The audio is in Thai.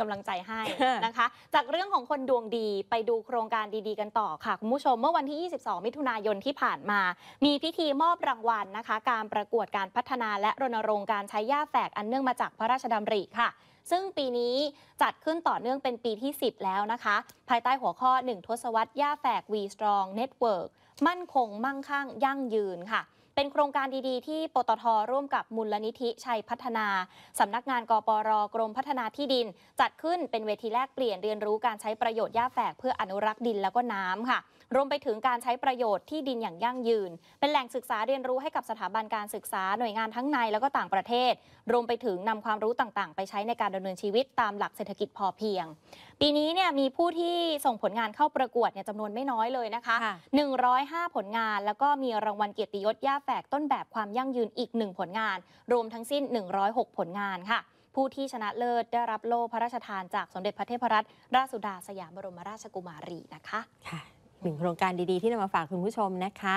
กำลังใจให้นะคะ จากเรื่องของคนดวงดีไปดูโครงการดีๆกันต่อค่ะคุณผู้ชมเมื่อวันที่ 22 มิถุนายนที่ผ่านมา มีพิธีมอบรางวัลนะคะ การประกวดการพัฒนา และรณรงค์การใช้หญ้าแฝกอันเนื่องมาจากพระราชดำริค่ะ ซึ่งปีนี้จัดขึ้นต่อเนื่องเป็นปีที่ 10 แล้วนะคะ ภายใต้หัวข้อ1ทศวรรษหญ้าแฝก V Strong Network มั่นคง มั่งคั่ง ยั่งยืนค่ะเป็นโครงการดีๆ ที่ปตทร่วมกับมูลนิธิชัยพัฒนาสำนักงานกปรกรมพัฒนาที่ดิน จัดขึ้นเป็นเวทีแลกเปลี่ยนเรียนรู้การใช้ประโยชน์หญ้าแฝกเพื่ออนุรักษ์ดินแล้วก็น้ำค่ะ รวมไปถึงการใช้ประโยชน์ที่ดินอย่างยั่งยืน เป็นแหล่งศึกษาเรียนรู้ให้กับสถาบันการศึกษาหน่วยงานทั้งในแล้วก็ต่างประเทศ รวมไปถึงนำความรู้ต่างๆ ไปใช้ในการดำเนินชีวิตตามหลักเศรษฐกิจพอเพียงปีนี้เนี่ยมีผู้ที่ส่งผลงานเข้าประกวดเนี่ยจำนวนไม่น้อยเลยนะคะ 105 ผลงานแล้วก็มีรางวัลเกียรติยศหญ้าแฝกต้นแบบความยั่งยืนอีก1ผลงาน รวมทั้งสิ้น 106 ผลงานค่ะ ผู้ที่ชนะเลิศได้รับโล่พระราชทานจากสมเด็จพระเทพรัตนราชสุดาสยามบรมราชกุมารีนะคะค่ะหนึ่งโครงการดีๆที่นำมาฝากคุณผู้ชมนะคะ